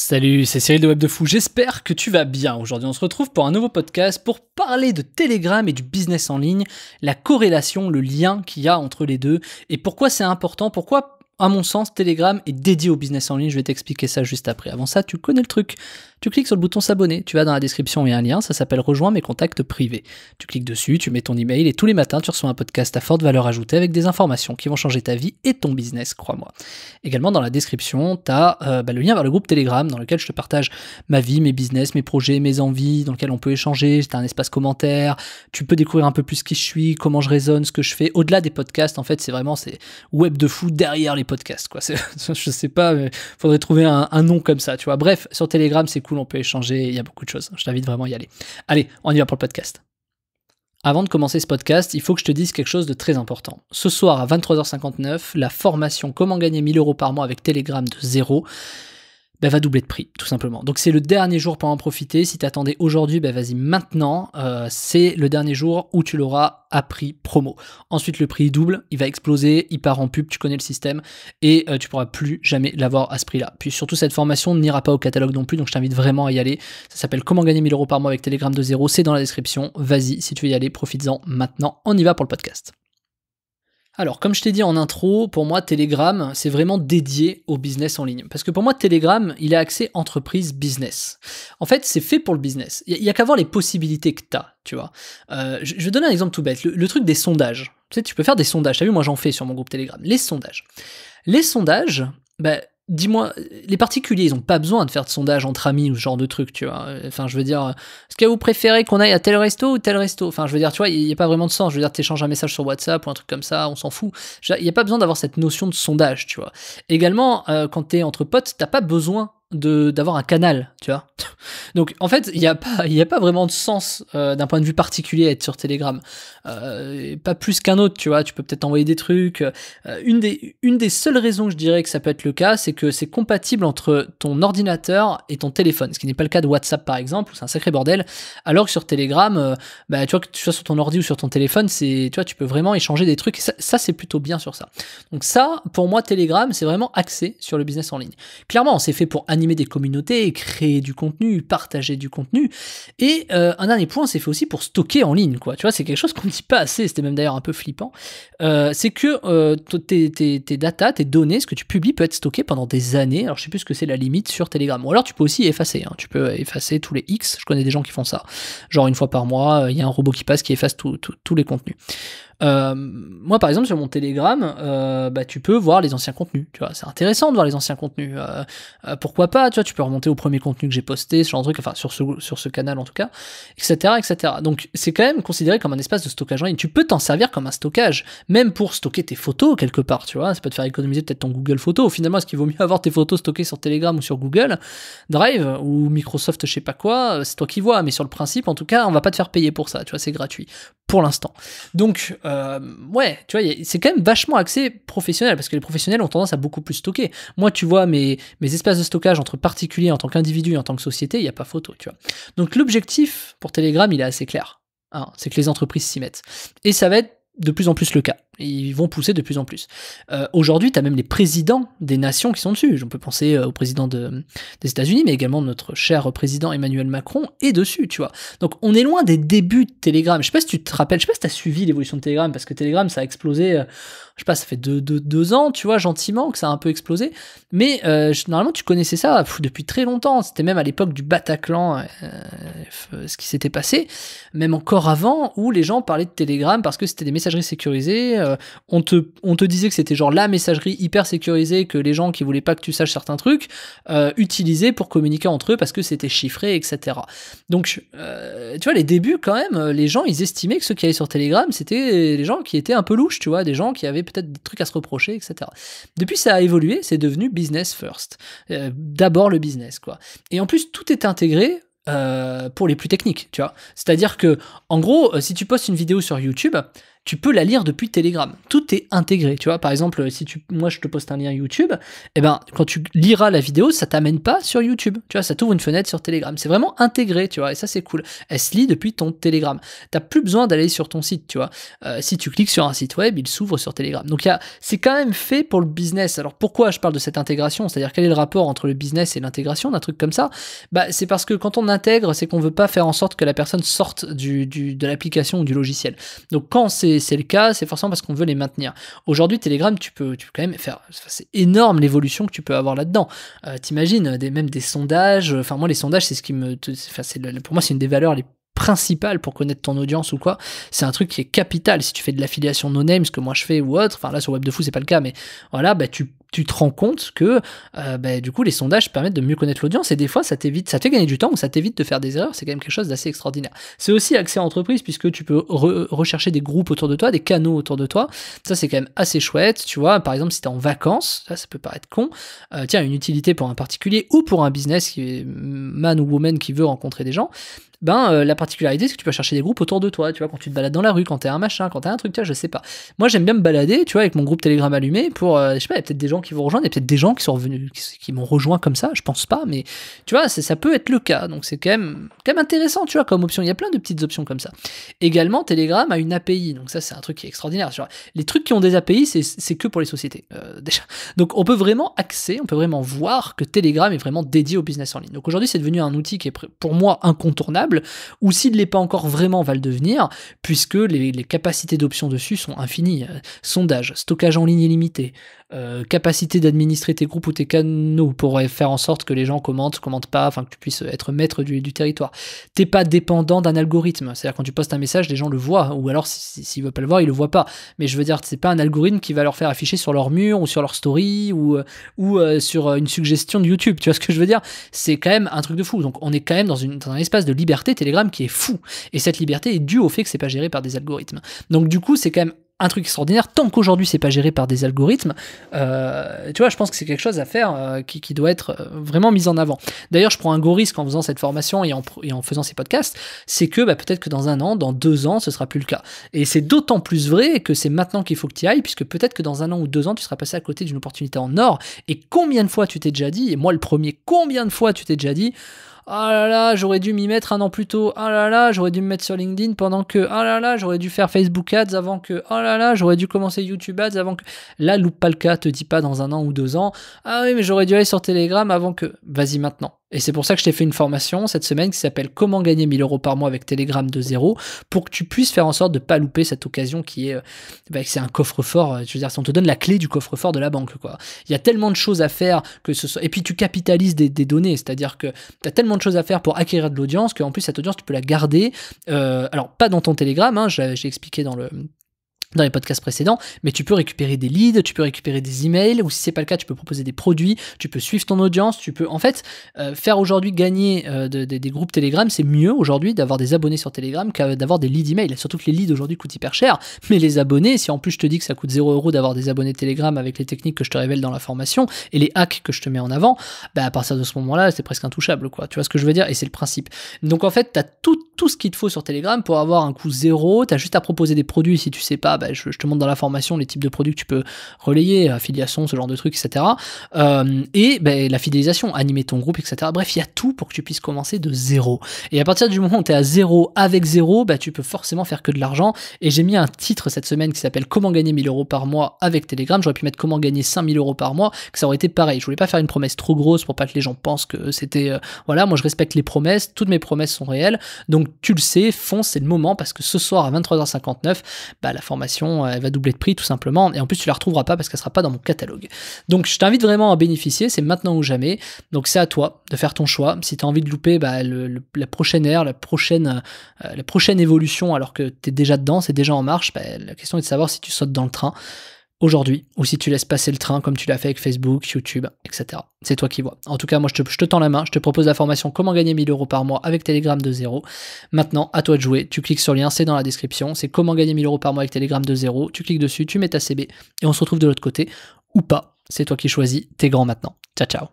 Salut, c'est Cyril de Web de Fou, j'espère que tu vas bien. Aujourd'hui on se retrouve pour un nouveau podcast pour parler de Telegram et du business en ligne, la corrélation, le lien qu'il y a entre les deux et pourquoi c'est important, pourquoi à mon sens, Telegram est dédié au business en ligne. Je vais t'expliquer ça juste après. Avant ça, tu connais le truc. Tu cliques sur le bouton s'abonner. Tu vas dans la description, il y a un lien. Ça s'appelle Rejoins mes contacts privés. Tu cliques dessus, tu mets ton email et tous les matins, tu reçois un podcast à forte valeur ajoutée avec des informations qui vont changer ta vie et ton business, crois-moi. Également, dans la description, tu as euh, bah, le lien vers le groupe Telegram dans lequel je te partage ma vie, mes business, mes projets, mes envies, dans lequel on peut échanger. Tu as un espace commentaire. Tu peux découvrir un peu plus qui je suis, comment je raisonne, ce que je fais. Au-delà des podcasts, en fait, c'est vraiment c'est web de fou derrière les podcast. quoi. Je sais pas, mais faudrait trouver un, nom comme ça, tu vois. Bref, sur Telegram, c'est cool, on peut échanger, il y a beaucoup de choses. Je t'invite vraiment à y aller. Allez, on y va pour le podcast. Avant de commencer ce podcast, il faut que je te dise quelque chose de très important. Ce soir à 23h59, la formation Comment gagner 1000 euros par mois avec Telegram de zéro bah, va doubler de prix, tout simplement. Donc c'est le dernier jour pour en profiter. Si t'attendais aujourd'hui, bah, vas-y maintenant. Euh, c'est le dernier jour où tu l'auras à prix promo. Ensuite, le prix double, il va exploser, il part en pub, tu connais le système, et euh, tu pourras plus jamais l'avoir à ce prix-là. Puis surtout, cette formation n'ira pas au catalogue non plus, donc je t'invite vraiment à y aller. Ça s'appelle Comment gagner 1000 euros par mois avec Telegram de zéro, c'est dans la description. Vas-y, si tu veux y aller, profites-en maintenant. On y va pour le podcast. Alors, comme je t'ai dit en intro, pour moi, Telegram, c'est vraiment dédié au business en ligne. Parce que pour moi, Telegram, il est accès entreprise-business. En fait, c'est fait pour le business. Il n'y a, qu'à voir les possibilités que tu as, tu vois. Euh, je, vais donner un exemple tout bête. Le, truc des sondages. Tu sais, tu peux faire des sondages. as vu, moi, j'en fais sur mon groupe Telegram. Les sondages. Les sondages, bah, dis-moi, les particuliers, ils n'ont pas besoin de faire de sondage entre amis ou ce genre de truc, tu vois. Enfin, je veux dire, est-ce que vous préférez qu'on aille à tel resto ou tel resto Enfin, je veux dire, tu vois, il n'y a pas vraiment de sens. Je veux dire, tu échanges un message sur WhatsApp ou un truc comme ça, on s'en fout. Il n'y a pas besoin d'avoir cette notion de sondage, tu vois. Également, euh, quand tu es entre potes, t'as pas besoin d'avoir un canal, tu vois. Donc en fait, il n'y a, pas, y a pas vraiment de sens euh, d'un point de vue particulier à être sur Telegram. Euh, pas plus qu'un autre, tu vois. Tu peux peut-être envoyer des trucs. Euh, une, des, une des seules raisons que je dirais que ça peut être le cas, c'est que c'est compatible entre ton ordinateur et ton téléphone, ce qui n'est pas le cas de WhatsApp par exemple, c'est un sacré bordel. Alors que sur Telegram, bah, tu vois, que tu sois sur ton ordi ou sur ton téléphone, c'est, tu vois, tu peux vraiment échanger des trucs. Et ça, c'est plutôt bien sur ça. Donc ça, pour moi, Telegram, c'est vraiment axé sur le business en ligne. Clairement, c'est fait pour animer des communautés, créer du contenu, partager du contenu. Et euh, un dernier point, c'est fait aussi pour stocker en ligne, quoi. Tu vois, c'est quelque chose qu'on ne dit pas assez, c'était même d'ailleurs un peu flippant. Euh, c'est que euh, tes, tes, tes data, tes données, ce que tu publies peut être stocké pendant des années. Alors, je sais plus ce que c'est la limite sur Telegram. Ou alors, tu peux aussi effacer. Hein. Tu peux effacer tous les X. Je connais des gens qui font ça. Genre, une fois par mois, il y a un robot qui passe qui efface tous les contenus. Euh, moi, par exemple, sur mon Telegram, euh, bah, tu peux voir les anciens contenus. Tu vois, c'est intéressant de voir les anciens contenus. Euh, pourquoi pas Tu vois, tu peux remonter au premier contenu que j'ai posté, ce genre truc, enfin sur ce sur ce canal en tout cas, etc., etc. Donc, c'est quand même considéré comme un espace de stockage en Tu peux t'en servir comme un stockage, même pour stocker tes photos quelque part. Tu vois, ça peut te faire économiser peut-être ton Google Photos. Finalement, est-ce qu'il vaut mieux avoir tes photos stockées sur Telegram ou sur Google Drive ou Microsoft, je sais pas quoi C'est toi qui vois. Mais sur le principe, en tout cas, on va pas te faire payer pour ça. Tu vois, c'est gratuit pour l'instant. Donc euh, ouais, tu vois, c'est quand même vachement axé professionnel parce que les professionnels ont tendance à beaucoup plus stocker. Moi, tu vois, mes, mes espaces de stockage entre particuliers, en tant qu'individu, en tant que société, il n'y a pas photo, tu vois. Donc l'objectif pour Telegram, il est assez clair. Hein, c'est que les entreprises s'y mettent. Et ça va être de plus en plus le cas. Ils vont pousser de plus en plus. Euh, aujourd'hui, tu as même les présidents des nations qui sont dessus. On peut penser euh, au président de, des États-Unis, mais également notre cher président Emmanuel Macron est dessus, tu vois. Donc on est loin des débuts de Telegram. Je sais pas si tu te rappelles, je sais pas si tu as suivi l'évolution de Telegram, parce que Telegram, ça a explosé, euh, je sais pas, ça fait deux, ans, tu vois, gentiment, que ça a un peu explosé. Mais normalement, tu connaissais ça depuis très longtemps. C'était même à l'époque du Bataclan, ce qui s'était passé. Même encore avant, où les gens parlaient de Telegram parce que c'était des messageries sécurisées euh, on, te, disait que c'était genre la messagerie hyper sécurisée que les gens qui voulaient pas que tu saches certains trucs euh, utilisaient pour communiquer entre eux parce que c'était chiffré, etc. Donc, euh, tu vois, les débuts, quand même, les gens, ils estimaient que ceux qui allaient sur Telegram, c'était les gens qui étaient un peu louches, tu vois, des gens qui avaient peut-être des trucs à se reprocher, etc. Depuis, ça a évolué, c'est devenu business first. D'abord le business, quoi. Et en plus, tout est intégré pour les plus techniques, tu vois. C'est-à-dire que, en gros, si tu postes une vidéo sur YouTube, tu peux la lire depuis Telegram. Tout est intégré, tu vois. Par exemple, si tu, moi je te poste un lien YouTube, eh ben quand tu liras la vidéo, ça t'amène pas sur YouTube, tu vois. Ça t'ouvre une fenêtre sur Telegram. C'est vraiment intégré, tu vois. Et ça c'est cool. Elle se lit depuis ton Telegram. T'as plus besoin d'aller sur ton site, tu vois. Euh, si tu cliques sur un site web, il s'ouvre sur Telegram. Donc c'est quand même fait pour le business. Alors pourquoi je parle de cette intégration C'est-à-dire quel est le rapport entre le business et l'intégration d'un truc comme ça Bah c'est parce que quand on intègre, c'est qu'on veut pas faire en sorte que la personne sorte du, de l'application ou du logiciel. Donc quand c'est c'est le cas, c'est forcément parce qu'on veut les maintenir. Aujourd'hui, Telegram, tu peux, tu peux quand même faire. C'est énorme l'évolution que tu peux avoir là-dedans. Euh, t'imagines, des, même des sondages. Enfin, moi, les sondages, c'est ce qui me. pour moi, c'est une des valeurs les principales pour connaître ton audience ou quoi, c'est un truc qui est capital. Si tu fais de l'affiliation no name, ce que moi je fais ou autre, enfin là sur Web de Fou c'est pas le cas, mais voilà, bah tu tu te rends compte que euh, bah, du coup les sondages permettent de mieux connaître l'audience et des fois ça t'évite, ça fait du temps ou ça t'évite de faire des erreurs, c'est quand même quelque chose d'assez extraordinaire. C'est aussi accès à entreprise puisque tu peux rechercher des groupes autour de toi, des canaux autour de toi, ça c'est quand même assez chouette, tu vois, par exemple si t'es en vacances, ça, peut paraître con, euh, tiens une utilité pour un particulier ou pour un business qui est man ou woman qui veut rencontrer des gens, ben euh, la particularité c'est que tu peux chercher des groupes autour de toi, tu vois, quand tu te balades dans la rue, quand t'es un machin, quand t'es un truc, tu vois, je sais pas. Moi j'aime bien me balader, tu vois, avec mon groupe Telegram allumé pour, euh, je sais pas, il y a peut-être des gens qui vont rejoindre, il y a peut-être des gens qui sont revenus, qui, m'ont rejoint comme ça, je pense pas, mais tu vois, ça peut être le cas, donc c'est quand même, quand même intéressant, tu vois, comme option, il y a plein de petites options comme ça. Également, Telegram a une API, donc ça c'est un truc qui est extraordinaire, Les trucs qui ont des API, c'est que pour les sociétés, euh, déjà. Donc on peut vraiment accéder on peut vraiment voir que Telegram est vraiment dédié au business en ligne. Donc aujourd'hui c'est devenu un outil qui est pour moi incontournable ou s'il ne l'est pas encore vraiment, va le devenir, puisque les, capacités d'options dessus sont infinies. Euh, sondage, stockage en ligne illimité, euh, capacité d'administrer tes groupes ou tes canaux pour faire en sorte que les gens commentent, commentent pas, enfin que tu puisses être maître du, du territoire. T'es pas dépendant d'un algorithme. C'est-à-dire quand tu postes un message, les gens le voient, ou alors s'ils ne veulent pas le voir, ils le voient pas. Mais je veux dire, c'est pas un algorithme qui va leur faire afficher sur leur mur ou sur leur story ou, euh, ou sur une suggestion de YouTube. Tu vois ce que je veux dire C'est quand même un truc de fou. Donc on est quand même dans, une, dans un espace de liberté télégramme qui est fou. Et cette liberté est due au fait que c'est pas géré par des algorithmes. Donc du coup, c'est quand même un truc extraordinaire. Tant qu'aujourd'hui c'est pas géré par des algorithmes, euh, tu vois, je pense que c'est quelque chose à faire euh, qui, doit être euh, vraiment mis en avant. D'ailleurs, je prends un gros risque en faisant cette formation et en, faisant ces podcasts, c'est que bah, peut-être que dans un an, dans deux ans, ce sera plus le cas. Et c'est d'autant plus vrai que c'est maintenant qu'il faut que tu ailles, puisque peut-être que dans un an ou deux ans, tu seras passé à côté d'une opportunité en or. Et combien de fois tu t'es déjà dit, et moi le premier, combien de fois tu t'es déjà dit, ah oh là là, j'aurais dû m'y mettre un an plus tôt. Ah oh là là, j'aurais dû me mettre sur LinkedIn pendant que. Ah oh là là, j'aurais dû faire Facebook Ads avant que. Ah là là, j'aurais dû commencer YouTube Ads avant que. Là, loupe pas te dis pas dans un an ou deux ans. Ah oui, mais j'aurais dû aller sur Telegram avant que. Vas-y maintenant. Et c'est pour ça que je t'ai fait une formation cette semaine qui s'appelle Comment gagner 1000 euros par mois avec Telegram de zéro pour que tu puisses faire en sorte de ne pas louper cette occasion qui est, euh, bah, c'est un coffre-fort. Euh, je veux dire, si on te donne la clé du coffre-fort de la banque, quoi. Il y a tellement de choses à faire que ce soit, et puis tu capitalises des, données, c'est-à-dire que tu as tellement de choses à faire pour acquérir de l'audience qu'en plus, cette audience, tu peux la garder. Euh, alors, pas dans ton Telegram, hein, j'ai expliqué dans le dans les podcasts précédents, mais tu peux récupérer des leads, tu peux récupérer des emails, ou si c'est pas le cas, tu peux proposer des produits, tu peux suivre ton audience, tu peux en fait euh, faire aujourd'hui gagner euh, des groupes Telegram, c'est mieux aujourd'hui d'avoir des abonnés sur Telegram qu'à d'avoir des leads email, surtout que les leads aujourd'hui coûtent hyper cher, mais les abonnés, si en plus je te dis que ça coûte 0 euros d'avoir des abonnés Telegram avec les techniques que je te révèle dans la formation et les hacks que je te mets en avant, bah à partir de ce moment-là, c'est presque intouchable, quoi. Tu vois ce que je veux dire Et c'est le principe. Donc en fait, tu as tout, tout ce qu'il te faut sur Telegram pour avoir un coût zéro, tu as juste à proposer des produits si tu sais pas bah, je, te montre dans la formation les types de produits que tu peux relayer, affiliation, ce genre de trucs, etc. et euh, ben, la fidélisation, animer ton groupe, etc. Bref, il y a tout pour que tu puisses commencer de zéro. Et à partir du moment où tu es à zéro avec zéro, bah, tu peux forcément faire que de l'argent. Et j'ai mis un titre cette semaine qui s'appelle Comment gagner 1000 euros par mois avec Telegram. J'aurais pu mettre Comment gagner 5000 euros par mois, que ça aurait été pareil. Je voulais pas faire une promesse trop grosse pour pas que les gens pensent que c'était. Euh, voilà, moi je respecte les promesses, toutes mes promesses sont réelles. Donc tu le sais, fonce, c'est le moment parce que ce soir à 23h59, bah, la formation euh, elle va doubler de prix tout simplement. Et en plus, tu la retrouveras pas parce qu'elle sera pas dans mon catalogue. Donc, je t'invite vraiment à bénéficier. C'est maintenant ou jamais. Donc, c'est à toi de faire ton choix. Si tu as envie de louper bah, la prochaine ère, la prochaine, euh, la prochaine évolution, alors que tu es déjà dedans, c'est déjà en marche, bah, la question est de savoir si tu sautes dans le train aujourd'hui ou si tu laisses passer le train comme tu l'as fait avec Facebook, YouTube, etc. C'est toi qui vois. En tout cas, moi, je te, je te, tends la main. Je te propose la formation Comment gagner 1000 euros par mois avec Telegram de zéro. Maintenant, à toi de jouer. Tu cliques sur le lien, c'est dans la description. C'est Comment gagner 1000 euros par mois avec Telegram de zéro. Tu cliques dessus, tu mets ta CB et on se retrouve de l'autre côté ou pas. C'est toi qui choisis. T'es grand maintenant. Ciao, ciao.